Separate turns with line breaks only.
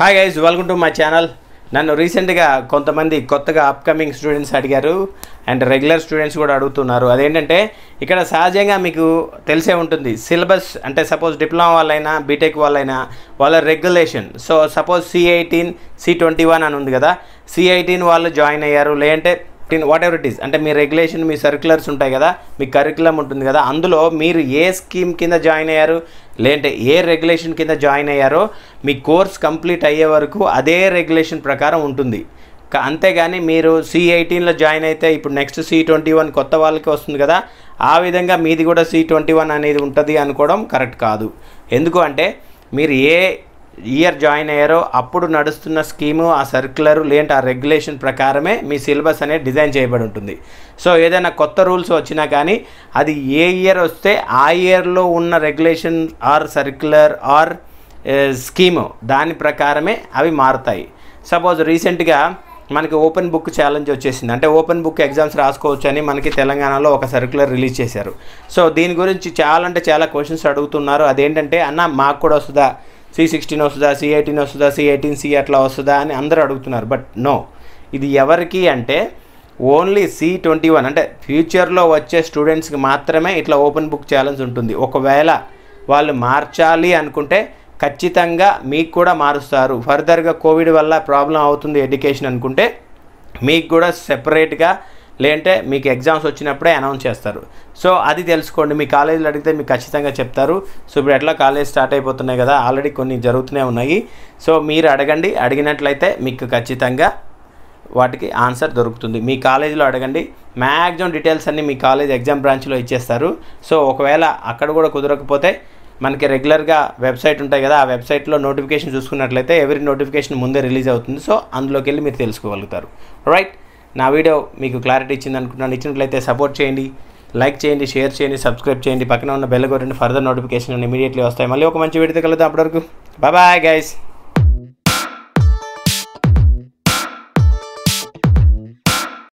hi guys welcome to my channel నన్ను రీసెంట్గా కొంతమంది కొత్తగా అప్కమింగ్ స్టూడెంట్స్ అడిగారు అండ్ రెగ్యులర్ స్టూడెంట్స్ కూడా అడుగుతున్నారు అదేంటంటే ఇక్కడ సహజంగా మీకు తెలిసే ఉంటుంది సిలబస్ అంటే సపోజ్ డిప్లొమా వాళ్ళైనా బీటెక్ వాళ్ళైనా వాళ్ళ regulation so suppose C eighteen C twenty one అని ఉంది కదా సి ఎయిటీన్ వాళ్ళు జాయిన్ అయ్యారు లేదంటే టిన్ వాట్ ఎవర్ ఇట్ ఈస్ అంటే మీ రెగ్యులేషన్ మీ సర్క్యులర్స్ ఉంటాయి కదా మీ కరికులం ఉంటుంది కదా అందులో మీరు ఏ స్కీమ్ కింద జాయిన్ అయ్యారు లేదంటే ఏ రెగ్యులేషన్ కింద జాయిన్ అయ్యారో మీ కోర్స్ కంప్లీట్ అయ్యే వరకు అదే రెగ్యులేషన్ ప్రకారం ఉంటుంది అంతేగాని మీరు సి ఎయిటీన్లో జాయిన్ అయితే ఇప్పుడు నెక్స్ట్ సి ట్వంటీ వన్ కొత్త వాళ్ళకి వస్తుంది కదా ఆ విధంగా మీది కూడా సి ట్వంటీ వన్ అనేది ఉంటుంది అనుకోవడం కరెక్ట్ కాదు ఎందుకు అంటే మీరు ఏ ఇయర్ జాయిన్ అయ్యారో అప్పుడు నడుస్తున్న స్కీము ఆ సర్క్యులర్ లేదంటే ఆ రెగ్యులేషన్ ప్రకారమే మీ సిలబస్ అనేది డిజైన్ చేయబడి ఉంటుంది సో ఏదైనా కొత్త రూల్స్ వచ్చినా కానీ అది ఏ ఇయర్ వస్తే ఆ ఇయర్లో ఉన్న regulation or circular or scheme దాని ప్రకారమే అవి మారుతాయి సపోజ్ రీసెంట్గా మనకి ఓపెన్ బుక్ ఛాలెంజ్ వచ్చేసింది అంటే ఓపెన్ బుక్ ఎగ్జామ్స్ రాసుకోవచ్చు అని మనకి తెలంగాణలో ఒక సర్క్యులర్ రిలీజ్ చేశారు సో దీని గురించి చాలా అంటే చాలా క్వశ్చన్స్ అడుగుతున్నారు అదేంటంటే అన్న మాకు కూడా వస్తుందా సి సిక్స్టీన్ వస్తుందా సి ఎయిటీన్ వస్తుందా సి ఎయిటీన్ సి అట్లా వస్తుందా అని అందరూ అడుగుతున్నారు బట్ నో ఇది ఎవరికి అంటే ఓన్లీ సి ట్వంటీ వన్ అంటే ఫ్యూచర్లో వచ్చే స్టూడెంట్స్కి మాత్రమే ఇట్లా ఓపెన్ బుక్ ఛాలెంజ్ ఉంటుంది ఒకవేళ వాళ్ళు మార్చాలి అనుకుంటే ఖచ్చితంగా మీకు కూడా మారుస్తారు ఫర్దర్గా కోవిడ్ వల్ల ప్రాబ్లం అవుతుంది ఎడ్యుకేషన్ అనుకుంటే మీకు కూడా సెపరేట్గా లేదంటే మీకు ఎగ్జామ్స్ వచ్చినప్పుడే అనౌన్స్ చేస్తారు సో అది తెలుసుకోండి మీ కాలేజీలో అడిగితే మీకు ఖచ్చితంగా చెప్తారు సో ఇప్పుడు ఎట్లా కాలేజ్ స్టార్ట్ అయిపోతున్నాయి కదా ఆల్రెడీ కొన్ని జరుగుతూనే ఉన్నాయి సో మీరు అడగండి అడిగినట్లయితే మీకు ఖచ్చితంగా వాటికి ఆన్సర్ దొరుకుతుంది మీ కాలేజీలో అడగండి మ్యాక్సిమం డీటెయిల్స్ అన్నీ మీ కాలేజ్ ఎగ్జామ్ బ్రాంచ్లో ఇచ్చేస్తారు సో ఒకవేళ అక్కడ కూడా కుదరకపోతే మనకి రెగ్యులర్గా వెబ్సైట్ ఉంటాయి కదా ఆ వెబ్సైట్లో నోటిఫికేషన్ చూసుకున్నట్లయితే ఎవరి నోటిఫికేషన్ ముందే రిలీజ్ అవుతుంది సో అందులోకి వెళ్ళి మీరు తెలుసుకోగలుగుతారు రైట్ నా వీడియో మీకు క్లారిటీ ఇచ్చింది అనుకుంటున్నాను ఇచ్చినట్లయితే సపోర్ట్ చేయండి లైక్ చేయండి షేర్ చేయండి సబ్స్క్రైబ్ చేయండి పక్కన ఉన్న బెల్ కొట్టండి ఫర్దర్ నోటిఫికేషన్ ఇమీడియట్లీ వస్తాయి మళ్ళీ ఒక మంచి వీడియో కలుగుతాం అప్పటివరకు బాయ్ బాయ్ గైస్